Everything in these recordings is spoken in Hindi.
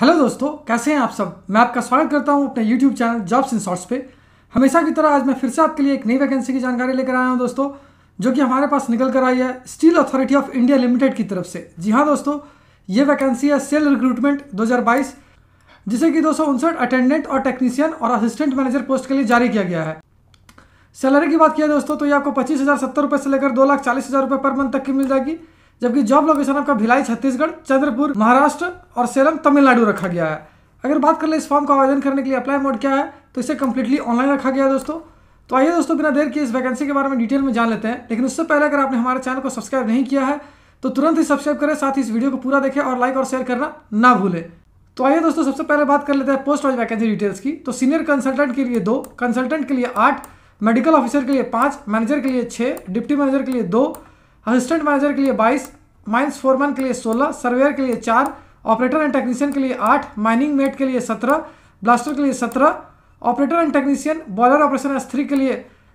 हेलो दोस्तों कैसे हैं आप सब मैं आपका स्वागत करता हूं अपने YouTube channel Jobs in Shorts पे हमेशा की तरह आज मैं फिर से आपके लिए एक नई वैकेंसी की जानकारी लेकर आया हूं दोस्तों जो कि हमारे पास निकल कर आई है Steel Authority of India Limited की तरफ से जी हाँ दोस्तों ये वैकेंसी है सेल रिक्रूटमेंट दो जिसे कि दो अटेंडेंट और टेक्नीशियन और असिस्टेंट मैनेजर पोस्ट के लिए जारी किया गया है सैलरी की बात किया दोस्तों तो ये आपको पच्चीस हज़ार सत्तर रुपये से लेकर दो लाख चालीस हज़ार रुपये पर मंथ तक की मिल जाएगी जबकि जॉब लोकेशन आपका भिलाई छत्तीसगढ़ चंद्रपुर महाराष्ट्र और सेलम तमिलनाडु रखा गया है अगर बात कर ले इस फॉर्म का आवेदन करने के लिए अप्लाई मोड क्या है तो इसे कम्प्लीटली ऑनलाइन रखा गया है दोस्तों तो आइए दोस्तों बिना देर के इस वैकेंसी के बारे में डिटेल में जान लेते हैं लेकिन उससे पहले अगर आपने हमारे चैनल को सब्सक्राइब नहीं किया है तो तुरंत ही सब्सक्राइब करें साथ ही इस वीडियो को पूरा देखें और लाइक और शेयर करना ना भूलें तो आइए दोस्तों सबसे पहले बात कर लेते हैं पोस्ट वाइज वैकेंसी डिटेल्स की तो सीनियर कंसल्टेंट के लिए दो कंसल्टेंट के लिए आठ मेडिकल ऑफिसर के लिए पाँच मैनेजर के लिए छः डिप्टी मैनेजर के लिए दो असिस्टेंट मैनेजर के लिए बाईस माइंस फोरमैन के लिए सोलह सर्वेयर के लिए चार ऑपरेटर एंड टेक्नीशियन के लिए आठ माइनिंग मेट के लिए सत्रह ब्लास्टर के लिए सत्रह operator and technician boiler operation S three के लिए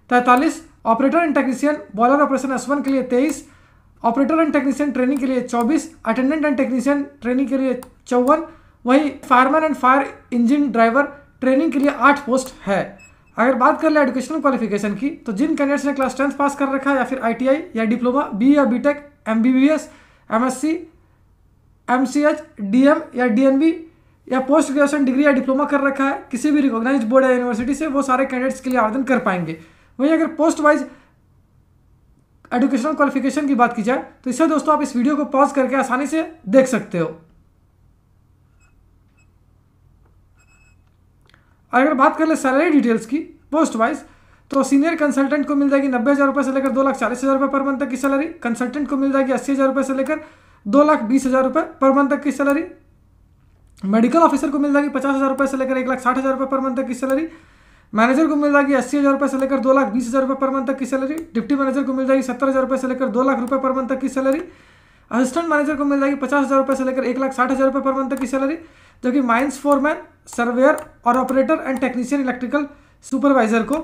तैंतालीस operator and technician boiler operation S one के लिए तेईस ऑपरेटर एंड टेक्नीशियन ट्रेनिंग के लिए चौबीस अटेंडेंट एंड टेक्नीशियन ट्रेनिंग के लिए चौवन वहीं fireman and fire engine driver training के लिए आठ पोस्ट है अगर बात कर ले एजुकेशनल क्वालिफिकेशन की तो जिन कैंडिडेट्स ने क्लास टेंथ पास कर रखा है या फिर आईटीआई या डिप्लोमा बी या BTech MBBS MSc MCh DM या डीएनबी या पोस्ट ग्रेजुएशन डिग्री या डिप्लोमा कर रखा है किसी भी रिकॉग्नाइज बोर्ड या यूनिवर्सिटी से वो सारे कैंडिडेट्स के लिए आवेदन कर पाएंगे वहीं अगर पोस्ट वाइज एजुकेशनल क्वालिफिकेशन की बात की जाए तो इससे दोस्तों आप इस वीडियो को पॉज करके आसानी से देख सकते हो और अगर बात कर ले सैलरी डिटेल्स की पोस्ट वाइज तो सीनियर कंसल्टेंट को मिल जाएगी नब्बे हज़ार रुपये से लेकर दो लाख चालीस हज़ार रुपये पर मंथ तक की सैलरी कंसल्टेंट को मिल जाएगी अस्सी हज़ार रुपये से लेकर दो लाख बीस हज़ार रुपये पर मंथ तक की सैलरी मेडिकल ऑफिसर को मिल जाएगी पचास हज़ार रुपये से लेकर एक लाख साठ हज़ार रुपये पर मंथ तक की सैलरी मैनेजर को मिल जाएगी अस्सी हज़ार रुपये से लेकर दो लाख बीस हज़ार रुपये पर मंथ तक की सैलरी डिप्टी मैनेजर को मिल जाएगी सत्तर हज़ार रुपये से लेकर दो लाख रुपये पर मंथ तक की सैलरी असिस्टेंट मैनेजर को मिल जाएगी पचास हज़ार रुपये से लेकर एक लाख साठ हज़ार रुपये पर मंथ तक की सैलरी जो कि माइंस फोरमैन सर्वेयर और operator and technician electrical supervisor को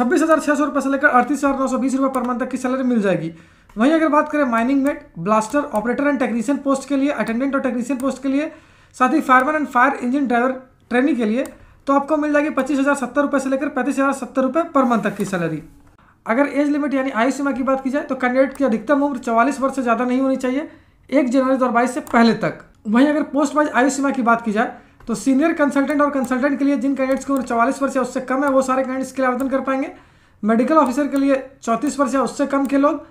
छब्बीस हज़ार छः सौ रुपये से लेकर अड़तीस हज़ार नौ सौ बीस रुपये पर मंथ तक की सैलरी मिल जाएगी वहीं अगर बात करें mining mate blaster operator and technician post के लिए अटेंडेंट और टेक्नीशियन पोस्ट के लिए साथ ही fireman and fire engine driver training के लिए तो आपको मिल जाएगी पच्चीस हज़ार सत्तर रुपये से लेकर पैंतीस हज़ार सत्तर रुपये पर मंथ तक की सैलरी अगर एज लिमिट यानी आयु सीमा की बात की जाए तो कैंडिडेट की अधिकतम उम्र चवालीस वर्ष से ज़्यादा नहीं होनी चाहिए एक जनवरी दो से पहले तक वहीं अगर पोस्ट वाइज आयु सीमा की बात की जाए तो सीनियर कंसल्टेंट और कंसल्टेंट के लिए जिन कैंडिडेट्स की उम्र चवालीस वर्ष या उससे कम है वो सारे कैंडिडेट्स के लिए आवेदन कर पाएंगे मेडिकल ऑफिसर के लिए चौंतीस वर्ष या उससे कम के लोग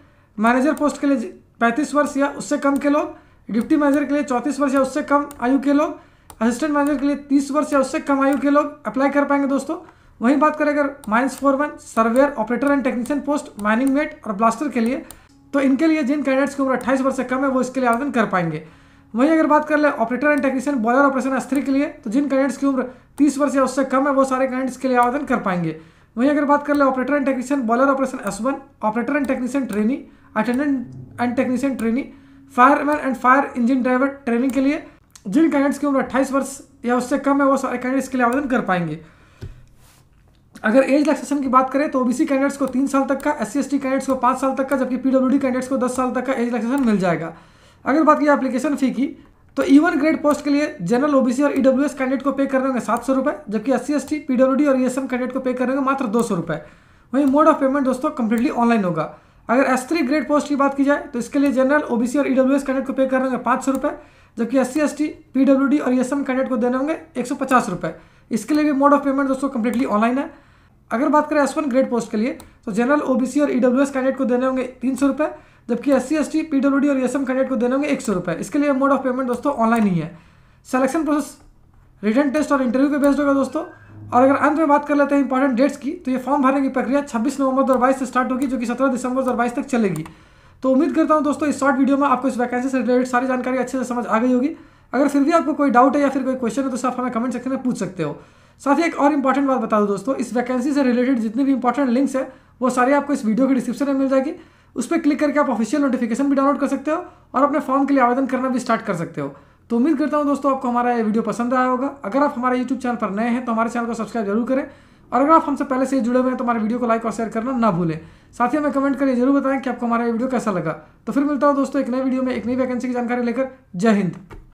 मैनेजर पोस्ट के लिए पैंतीस वर्ष या उससे कम के लोग डिप्टी मैनेजर के लिए चौंतीस वर्ष या उससे कम आयु के लोग असिस्टेंट मैनेजर के लिए तीस वर्ष या उससे कम आयु के लोग अप्लाई कर पाएंगे दोस्तों वहीं बात करें अगर mines foreman surveyor operator and technician post mining mate और ब्लास्टर के लिए तो इनके लिए जिन कैंडिडेट्स की उम्र अट्ठाईस वर्ष से कम है वो इसके लिए आवेदन कर पाएंगे वहीं अगर बात कर ले operator and technician boiler operation S three के लिए तो जिन कैंडिडेट्स की उम्र तीस वर्ष या उससे कम है वो सारे कैंडिडेट्स के लिए आवेदन कर पाएंगे वहीं अगर बात कर ले operator and technician boiler operation S one operator and technician trainee attendant and technician trainee fireman and fire engine driver training के लिए जिन कैंडिडेट्स की उम्र अट्ठाईस वर्ष या उससे कम है वो सारे कैंडिडेट्स के लिए आवेदन कर पाएंगे अगर एज रिलैक्सेशन की बात करें तो ओबीसी कैंडिडेट्स को तीन साल तक का एस एसटी कैंडिडेट्स को पाँच साल तक का जबकि पीडब्ल्यूडी कैंडिडेट्स को दस साल तक का एज रिलैक्सेशन मिल जाएगा अगर बात की एप्लीकेशन फ़ी की तो ई वन ग्रेड पोस्ट के लिए जनरल ओबीसी और ईडब्ल्यूएस e कैंडिडेट को पे रहे होंगे सात सौ रुपये जबकि S C S T PWD और ईएसएम e कैंडिडेट को पे रहे होंगे मात्र दो सौ रुपये वहीं मोड ऑफ पेमेंट दोस्तों कंप्लीटली ऑनलाइन होगा अगर एस थ्री ग्रेड पोस्ट की बात की जाए तो इसके लिए जनरल ओबीसी और ईडब्ल्यूएस e कैंडिडेट को पे रहे होंगे पाँच सौ रुपए जबकि S C S T PWD और एम कैंडिडेट को देने होंगे एक सौ पचास रुपए इसके लिए भी मोड ऑफ पेमेंट दोस्तों कंप्लीटली ऑनलाइन है अगर बात करें एस वन ग्रेड पोस्ट के लिए तो जनरल ओबीसी और ईडब्ल्यूएस कैंडिडेट को देने होंगे तीन सौ रुपए जबकि S C S T P W D और एस एम कैंडिडेट को देने होंगे एक सौ रुपये इसके लिए मोड ऑफ पेमेंट दोस्तों ऑनलाइन ही है सिलेक्शन प्रोसेस रिटर्न टेस्ट और इंटरव्यू पे बेस्ड होगा दोस्तों और अगर अंत में बात कर लेते हैं इंपॉर्टेंट डेट्स की तो ये फॉर्म भरने की प्रक्रिया 26 नवंबर बाईस से स्टार्ट होगी जो कि 17 दिसंबर 2022 तक चलेगी तो उम्मीद करता हूँ दोस्तों इस शॉर्ट वीडियो में आपको इस वैकेंसी से रिलेटेड सारी जानकारी अच्छे से समझ आ गई होगी अगर फिर भी आपको कोई डाउट है या फिर कोई क्वेश्चन है तो आप हमें कमेंट सेक्शन में पूछ सकते हो साथ ही एक और इंपॉर्टेंट बात बता दो दोस्तों इस वैकेंसी से रिलेटेड जितनी भी इंपॉर्टेंट लिंक्स है वो सारी आपको इस वीडियो के डिस्क्रिप्शन में मिल जाएगी उस पर क्लिक करके आप ऑफिशियल नोटिफिकेशन भी डाउनलोड कर सकते हो और अपने फॉर्म के लिए आवेदन करना भी स्टार्ट कर सकते हो तो उम्मीद करता हूँ दोस्तों आपको हमारा ये वीडियो पसंद आया होगा अगर आप हमारे यूट्यूब चैनल पर नए हैं तो हमारे चैनल को सब्सक्राइब जरूर करें और अगर आप हमसे पहले से जुड़े हुए हैं तो हमारे वीडियो को लाइक और शेयर करना ना भूलें साथ ही हमें कमेंट करके जरूर बताएं कि आपको हमारा ये वीडियो कैसा लगा तो फिर मिलता हूँ दोस्तों एक नए वीडियो में एक नई वैकेंसी की जानकारी लेकर जय हिंद